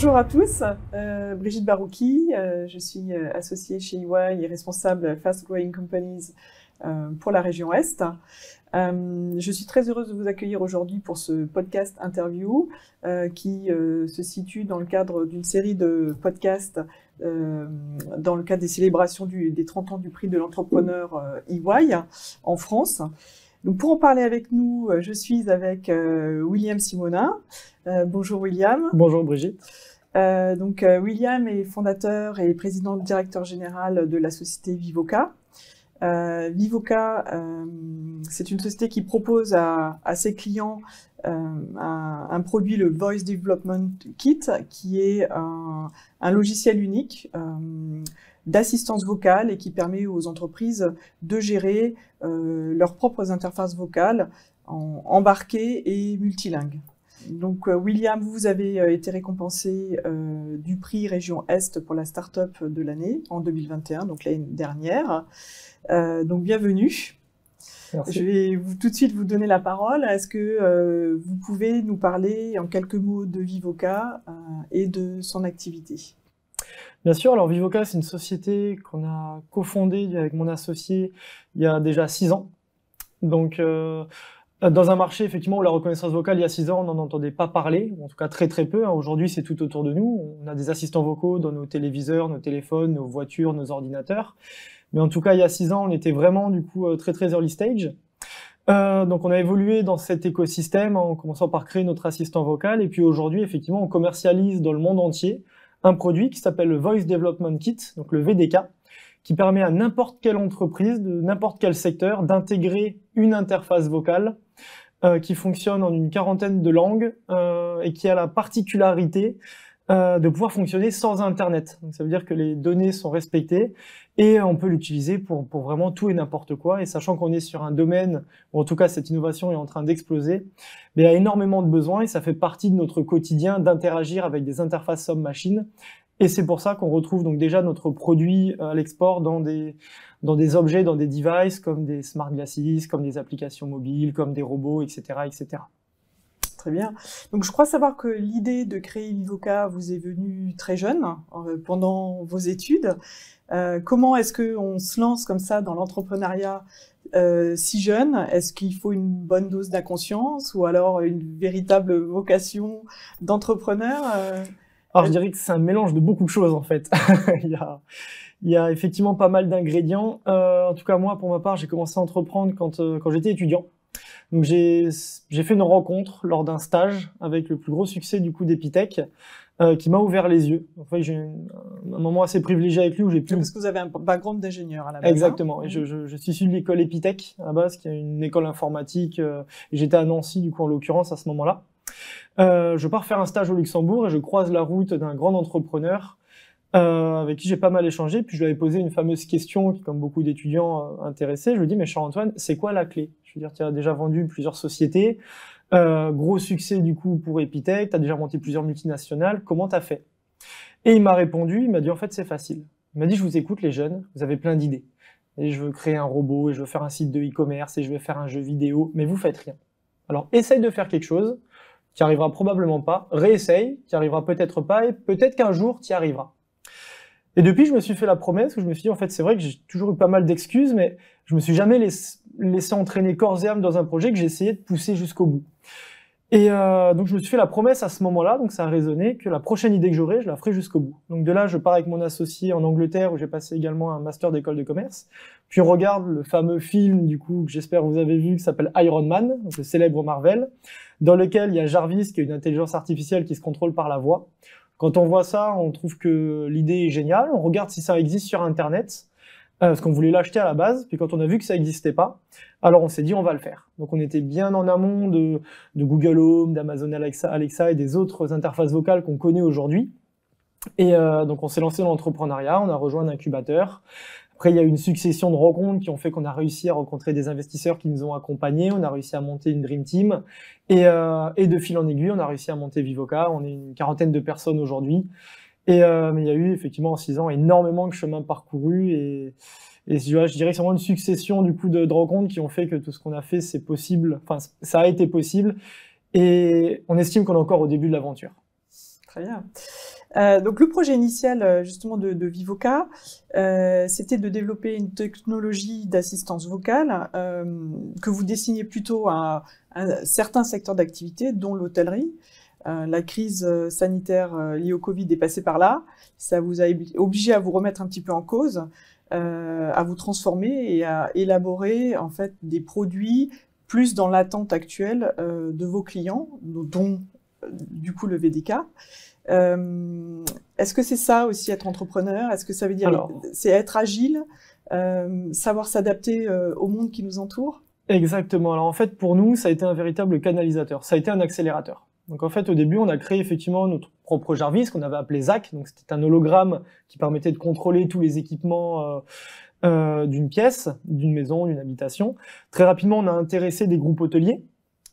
Bonjour à tous, euh, Brigitte Barouki, euh, je suis euh, associée chez EY et responsable Fast Growing Companies pour la région Est. je suis très heureuse de vous accueillir aujourd'hui pour ce podcast interview qui se situe dans le cadre d'une série de podcasts dans le cadre des célébrations des 30 ans du prix de l'entrepreneur EY en France. Donc pour en parler avec nous, euh, je suis avec euh, William Simona. Euh, bonjour William. Bonjour Brigitte. donc William est fondateur et président directeur général de la société Vivoca. Euh, Vivoca, euh, c'est une société qui propose à, ses clients euh, un, produit, le Voice Development Kit, qui est un, logiciel unique d'assistance vocale et qui permet aux entreprises de gérer leurs propres interfaces vocales embarquées et multilingues. Donc euh, William, vous avez euh, été récompensé euh, du prix Région Est pour la start-up de l'année en 2021, donc l'année dernière. donc bienvenue. Merci. Je vais tout de suite vous donner la parole. Est-ce que vous pouvez nous parler en quelques mots de Vivoca et de son activité Bien sûr, alors Vivoca, c'est une société qu'on a cofondée avec mon associé il y a déjà six ans. Donc euh, dans un marché, effectivement, où la reconnaissance vocale, il y a six ans, on n'en entendait pas parler, en tout cas très très peu. Hein, aujourd'hui, c'est tout autour de nous. On a des assistants vocaux dans nos téléviseurs, nos téléphones, nos voitures, nos ordinateurs. Mais en tout cas, il y a six ans, on était vraiment du coup euh, très très early stage. Euh, donc on a évolué dans cet écosystème en commençant par créer notre assistant vocal. Et puis aujourd'hui, effectivement, on commercialise dans le monde entier un produit qui s'appelle le Voice Development Kit, donc le VDK, qui permet à n'importe quelle entreprise de n'importe quel secteur d'intégrer une interface vocale euh, qui fonctionne en une quarantaine de langues euh, et qui a la particularité euh, de pouvoir fonctionner sans Internet. ça veut dire que les données sont respectées et on peut l'utiliser pour, vraiment tout et n'importe quoi. Et sachant qu'on est sur un domaine, où en tout cas cette innovation est en train d'exploser, mais il y a énormément de besoins et ça fait partie de notre quotidien d'interagir avec des interfaces homme-machine. Et c'est pour ça qu'on retrouve donc déjà notre produit à l'export dans des dans des objets, dans des devices comme des smart glasses, comme des applications mobiles, comme des robots, etc. etc. Très bien. Donc je crois savoir que l'idée de créer Vivoca vous est venue très jeune, euh, pendant vos études. Euh, comment est-ce qu'on se lance comme ça dans l'entrepreneuriat euh, si jeune Est-ce qu'il faut une bonne dose d'inconscience ou alors une véritable vocation d'entrepreneur alors ah, je dirais que c'est un mélange de beaucoup de choses en fait. il, y a, effectivement pas mal d'ingrédients. Euh, en tout cas moi pour ma part j'ai commencé à entreprendre quand, euh, j'étais étudiant. Donc j'ai fait une rencontre lors d'un stage avec le plus gros succès du coup d'Epitech euh, qui m'a ouvert les yeux. En fait, j'ai un moment assez privilégié avec lui où j'ai pu. Parce que vous avez un background d'ingénieur à la base. Hein. Exactement. je, suis issu de l'école Epitech à base, qui est une école informatique. J'étais à Nancy du coup en l'occurrence à ce moment-là. Euh, je pars faire un stage au Luxembourg et je croise la route d'un grand entrepreneur euh, avec qui j'ai pas mal échangé. Puis je lui avais posé une fameuse question, qui, comme beaucoup d'étudiants euh, intéressés, je lui ai dit, mais cher antoine c'est quoi la clé Je veux dire, tu as déjà vendu plusieurs sociétés, gros succès du coup pour Epitech, tu as déjà monté plusieurs multinationales, comment tu as fait Et il m'a répondu, il m'a dit, en fait, c'est facile. Il m'a dit, je vous écoute les jeunes, vous avez plein d'idées. Et je veux créer un robot, et je veux faire un site de e-commerce, et je veux faire un jeu vidéo, mais vous faites rien. Alors essaye de faire quelque chose, tu arriveras probablement pas, réessaye, tu arriveras peut-être pas, et peut-être qu'un jour tu arriveras. Et depuis, je me suis fait la promesse où je me suis dit, en fait, c'est vrai que j'ai toujours eu pas mal d'excuses, mais je me suis jamais laissé, entraîner corps et âme dans un projet que j'ai essayé de pousser jusqu'au bout. Et euh, donc, je me suis fait la promesse à ce moment-là, donc ça a résonné, que la prochaine idée que j'aurai, je la ferai jusqu'au bout. Donc de là, je pars avec mon associé en Angleterre, où j'ai passé également un master d'école de commerce. Puis on regarde le fameux film, du coup, que j'espère vous avez vu, qui s'appelle Iron Man, le célèbre Marvel dans lequel il y a Jarvis, qui est une intelligence artificielle qui se contrôle par la voix. Quand on voit ça, on trouve que l'idée est géniale. On regarde si ça existe sur Internet, euh, parce qu'on voulait l'acheter à la base. Puis quand on a vu que ça n'existait pas, alors on s'est dit on va le faire. Donc on était bien en amont de, Google Home, d'Amazon Alexa, Alexa et des autres interfaces vocales qu'on connaît aujourd'hui. Et euh, donc on s'est lancé dans l'entrepreneuriat, on a rejoint un incubateur, après, il y a une succession de rencontres qui ont fait qu'on a réussi à rencontrer des investisseurs qui nous ont accompagnés, on a réussi à monter une Dream Team, et, euh, de fil en aiguille, on a réussi à monter Vivoca, on est une quarantaine de personnes aujourd'hui, et euh, il y a eu effectivement en six ans énormément de chemin parcouru, et, et je, je dirais que c'est vraiment une succession du coup de, de rencontres qui ont fait que tout ce qu'on a fait, c'est possible, enfin ça a été possible, et on estime qu'on est encore au début de l'aventure. Très bien. Euh, donc le projet initial euh, justement de, Vivoca, euh, c'était de développer une technologie d'assistance vocale que vous dessiniez plutôt à, à certains secteurs d'activité, dont l'hôtellerie. la crise sanitaire liée au Covid est passée par là. Ça vous a obligé à vous remettre un petit peu en cause, à vous transformer et à élaborer en fait des produits plus dans l'attente actuelle de vos clients, dont du coup le VDK. Euh, est-ce que c'est ça aussi être entrepreneur Est-ce que ça veut dire c'est être agile, euh, savoir s'adapter euh, au monde qui nous entoure Exactement. Alors en fait, pour nous, ça a été un véritable canalisateur. Ça a été un accélérateur. Donc en fait, au début, on a créé effectivement notre propre Jarvis, qu'on avait appelé ZAC. Donc c'était un hologramme qui permettait de contrôler tous les équipements d'une pièce, d'une maison, d'une habitation. Très rapidement, on a intéressé des groupes hôteliers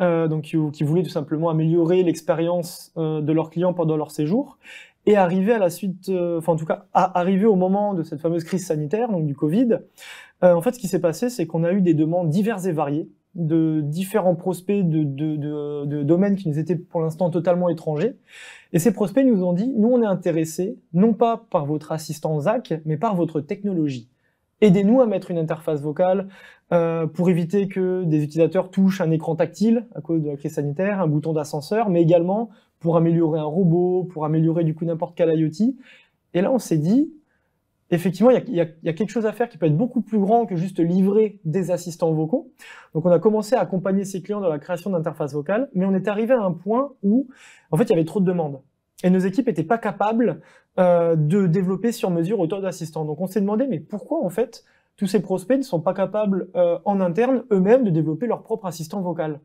euh, donc qui, voulaient tout simplement améliorer l'expérience euh, de leurs clients pendant leur séjour et arriver à la suite, euh, enfin en tout cas à arriver au moment de cette fameuse crise sanitaire, donc du Covid. en fait, ce qui s'est passé, c'est qu'on a eu des demandes diverses et variées de différents prospects de, de, domaines qui nous étaient pour l'instant totalement étrangers. Et ces prospects nous ont dit, nous on est intéressés, non pas par votre assistant ZAC, mais par votre technologie. Aidez-nous à mettre une interface vocale, euh, pour éviter que des utilisateurs touchent un écran tactile à cause de la crise sanitaire, un bouton d'ascenseur, mais également pour améliorer un robot, pour améliorer du coup n'importe quel IoT. Et là, on s'est dit, effectivement, il y, a quelque chose à faire qui peut être beaucoup plus grand que juste livrer des assistants vocaux. Donc, on a commencé à accompagner ces clients dans la création d'interfaces vocales, mais on est arrivé à un point où, en fait, il y avait trop de demandes. Et nos équipes n'étaient pas capables euh, de développer sur mesure autant d'assistants. Donc, on s'est demandé, mais pourquoi, en fait, tous ces prospects ne sont pas capables euh, en interne eux-mêmes de développer leur propre assistant vocal.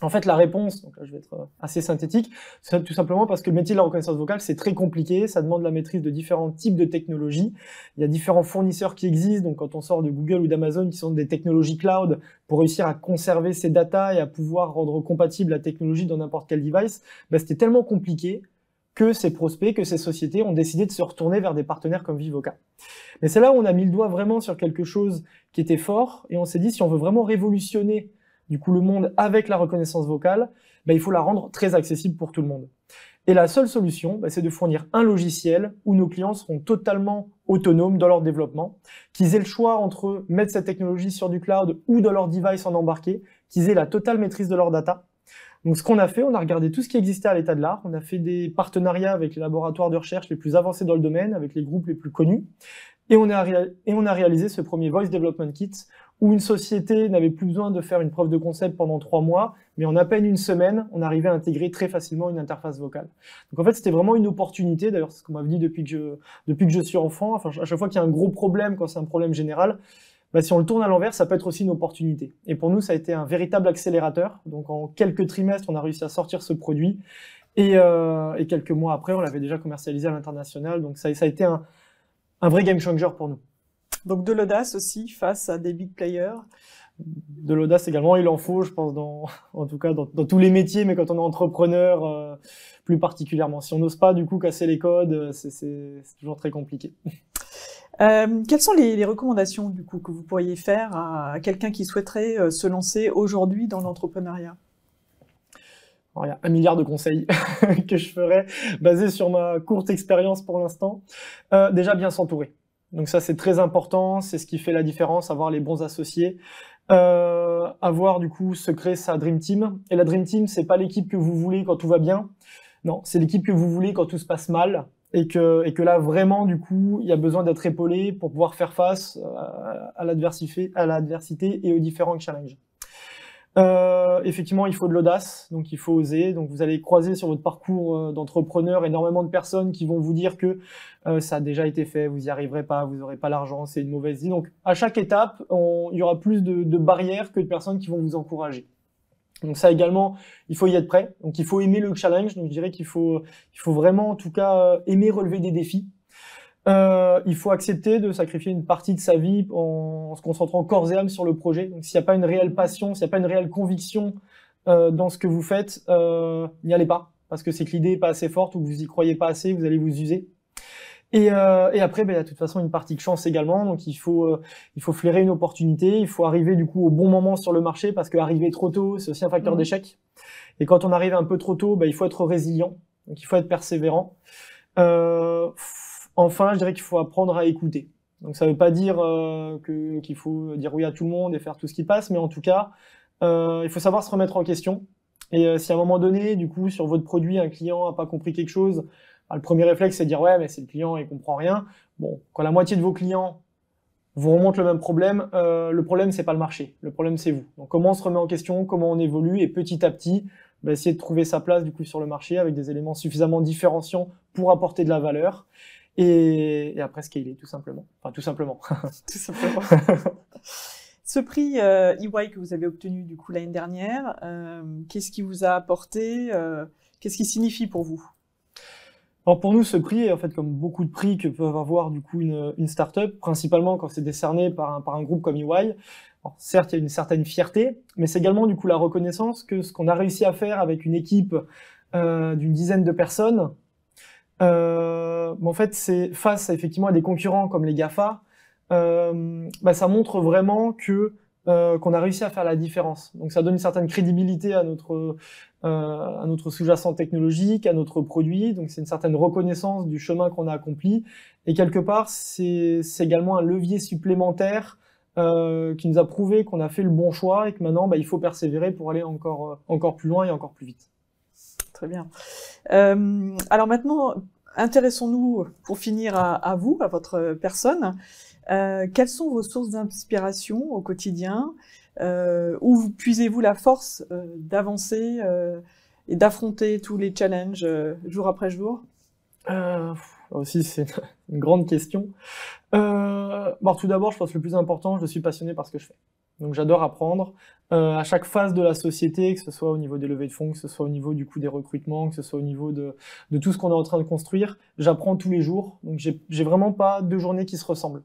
En fait, la réponse, donc là, je vais être euh, assez synthétique, c'est tout simplement parce que le métier de la reconnaissance vocale, c'est très compliqué, ça demande la maîtrise de différents types de technologies. Il y a différents fournisseurs qui existent, donc quand on sort de Google ou d'Amazon, qui sont des technologies cloud, pour réussir à conserver ces datas et à pouvoir rendre compatible la technologie dans n'importe quel device, ben, c'était tellement compliqué que ces prospects, que ces sociétés ont décidé de se retourner vers des partenaires comme Vivoca. Mais c'est là où on a mis le doigt vraiment sur quelque chose qui était fort et on s'est dit si on veut vraiment révolutionner du coup le monde avec la reconnaissance vocale, bah, il faut la rendre très accessible pour tout le monde. Et la seule solution, bah, c'est de fournir un logiciel où nos clients seront totalement autonomes dans leur développement, qu'ils aient le choix entre mettre cette technologie sur du cloud ou dans leur device en embarqué, qu'ils aient la totale maîtrise de leur data donc ce qu'on a fait, on a regardé tout ce qui existait à l'état de l'art, on a fait des partenariats avec les laboratoires de recherche les plus avancés dans le domaine, avec les groupes les plus connus, et on a, réalisé ce premier Voice Development Kit, où une société n'avait plus besoin de faire une preuve de concept pendant trois mois, mais en à peine une semaine, on arrivait à intégrer très facilement une interface vocale. Donc en fait, c'était vraiment une opportunité, d'ailleurs c'est ce qu'on m'a dit depuis que, je, depuis que je suis enfant, à chaque fois qu'il y a un gros problème, quand c'est un problème général, bah, si on le tourne à l'envers, ça peut être aussi une opportunité. Et pour nous, ça a été un véritable accélérateur. Donc en quelques trimestres, on a réussi à sortir ce produit. Et, euh, quelques mois après, on l'avait déjà commercialisé à l'international. Donc ça, a été un, vrai game changer pour nous. Donc de l'audace aussi face à des big players. De l'audace également, il en faut, je pense, dans, en tout cas dans, tous les métiers, mais quand on est entrepreneur, euh, plus particulièrement. Si on n'ose pas du coup casser les codes, euh, c'est toujours très compliqué. Euh, quelles sont les, recommandations du coup que vous pourriez faire à, quelqu'un qui souhaiterait euh, se lancer aujourd'hui dans l'entrepreneuriat il y a un milliard de conseils que je ferais basés sur ma courte expérience pour l'instant. Euh, déjà bien s'entourer. Donc ça c'est très important, c'est ce qui fait la différence, avoir les bons associés, avoir du coup se créer sa dream team. Et la dream team c'est pas l'équipe que vous voulez quand tout va bien, non c'est l'équipe que vous voulez quand tout se passe mal et que, et que là, vraiment, du coup, il y a besoin d'être épaulé pour pouvoir faire face euh, à, à l'adversité et aux différents challenges. Euh, effectivement, il faut de l'audace, donc il faut oser. Donc vous allez croiser sur votre parcours euh, d'entrepreneur énormément de personnes qui vont vous dire que ça a déjà été fait, vous n'y arriverez pas, vous n'aurez pas l'argent, c'est une mauvaise idée. Donc à chaque étape, il y aura plus de barrières que de personnes qui vont vous encourager. Donc ça également, il faut y être prêt. Donc il faut aimer le challenge. Donc je dirais qu'il faut, il faut vraiment en tout cas euh, aimer relever des défis. Euh, il faut accepter de sacrifier une partie de sa vie en se concentrant corps et âme sur le projet. Donc s'il n'y a pas une réelle passion, s'il n'y a pas une réelle conviction euh, dans ce que vous faites, n'y allez pas. Parce que c'est que l'idée n'est pas assez forte ou que vous y croyez pas assez, vous allez vous user. Et, euh, et, après, ben, il y a de toute façon une partie de chance également. Donc il faut, euh, il faut flairer une opportunité, il faut arriver du coup au bon moment sur le marché parce qu'arriver trop tôt, c'est aussi un facteur mhm. d'échec. Et quand on arrive un peu trop tôt, ben, il faut être résilient, donc il faut être persévérant. Euh, enfin, je dirais qu'il faut apprendre à écouter. Donc ça ne veut pas dire euh, que qu'il faut dire oui à tout le monde et faire tout ce qui passe, mais en tout cas, euh, il faut savoir se remettre en question. Et si à un moment donné, du coup, sur votre produit, un client n'a pas compris quelque chose, le premier réflexe, c'est de dire ouais, mais c'est le client, il comprend rien. Bon, quand la moitié de vos clients vous remontent le même problème, euh, le problème, c'est pas le marché, le problème, c'est vous. Donc comment on se remet en question, comment on évolue, et petit à petit, bah, essayer de trouver sa place du coup sur le marché avec des éléments suffisamment différenciants pour apporter de la valeur. Et, et après, est, tout simplement. Enfin, tout simplement. tout simplement. Ce prix EY euh, e que vous avez obtenu du coup l'année dernière, euh, qu'est-ce qui vous a apporté Qu'est-ce qui signifie pour vous alors pour nous, ce prix est en fait comme beaucoup de prix que peut avoir du coup une, une startup, principalement quand c'est décerné par un, groupe comme EY. certes, il y a une certaine fierté, mais c'est également du coup la reconnaissance que ce qu'on a réussi à faire avec une équipe euh, d'une dizaine de personnes, euh, en fait, c'est face effectivement à des concurrents comme les Gafa, euh, bah, ça montre vraiment que euh, qu'on a réussi à faire la différence. Donc ça donne une certaine crédibilité euh, à notre, sous-jacent technologique, à notre produit. Donc c'est une certaine reconnaissance du chemin qu'on a accompli. Et quelque part, c'est également un levier supplémentaire euh, qui nous a prouvé qu'on a fait le bon choix et que maintenant, bah, il faut persévérer pour aller encore, encore plus loin et encore plus vite. Très bien. alors maintenant, intéressons-nous pour finir à, vous, à votre personne. Euh, quelles sont vos sources d'inspiration au quotidien euh, Où puisez-vous la force euh, d'avancer et d'affronter tous les challenges jour après jour Aussi, c'est une grande question. Bon, bah, tout d'abord, je pense que le plus important, je suis passionné par ce que je fais. Donc j'adore apprendre à chaque phase de la société, que ce soit au niveau des levées de fonds, que ce soit au niveau du coût des recrutements, que ce soit au niveau de, de tout ce qu'on est en train de construire. J'apprends tous les jours, donc j'ai vraiment pas deux journées qui se ressemblent.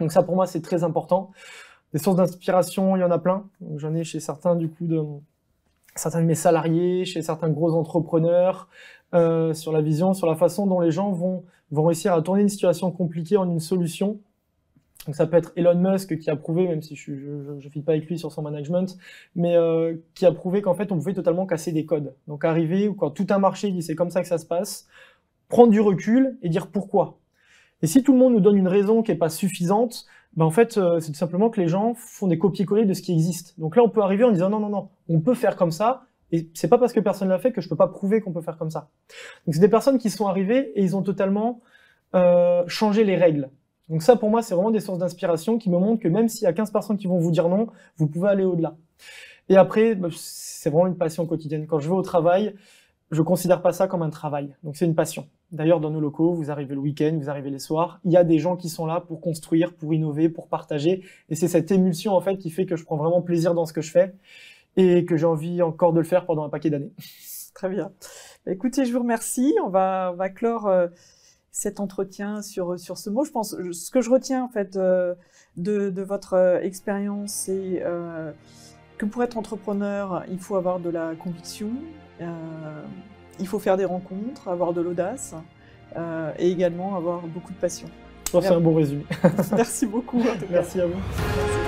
Donc ça, pour moi, c'est très important. Des sources d'inspiration, il y en a plein. J'en ai chez certains, du coup, de certains de mes salariés, chez certains gros entrepreneurs, euh, sur la vision, sur la façon dont les gens vont, vont réussir à tourner une situation compliquée en une solution. Donc ça peut être Elon Musk qui a prouvé, même si je ne je, pas avec lui sur son management, mais euh, qui a prouvé qu'en fait on pouvait totalement casser des codes. Donc arriver, quand tout un marché dit c'est comme ça que ça se passe, prendre du recul et dire pourquoi. Et si tout le monde nous donne une raison qui n'est pas suffisante, ben en fait, euh, c'est tout simplement que les gens font des copier-coller de ce qui existe. Donc là, on peut arriver en disant non, non, non, on peut faire comme ça, et c'est pas parce que personne l'a fait que je ne peux pas prouver qu'on peut faire comme ça. Donc c'est des personnes qui sont arrivées et ils ont totalement euh, changé les règles. Donc ça, pour moi, c'est vraiment des sources d'inspiration qui me montrent que même s'il y a 15 personnes qui vont vous dire non, vous pouvez aller au-delà. Et après, ben, c'est vraiment une passion quotidienne. Quand je vais au travail, je ne considère pas ça comme un travail. Donc c'est une passion. D'ailleurs, dans nos locaux, vous arrivez le week-end, vous arrivez les soirs, il y a des gens qui sont là pour construire, pour innover, pour partager. Et c'est cette émulsion, en fait, qui fait que je prends vraiment plaisir dans ce que je fais et que j'ai envie encore de le faire pendant un paquet d'années. Très bien. Bah, écoutez, je vous remercie. On va, clore euh, cet entretien sur, sur ce mot. Je pense, que ce que je retiens, en fait, euh, de, votre euh, expérience, c'est que pour être entrepreneur, il faut avoir de la conviction, euh, il faut faire des rencontres, avoir de l'audace euh, et également avoir beaucoup de passion. C'est un bon résumé. Merci beaucoup. Merci à vous.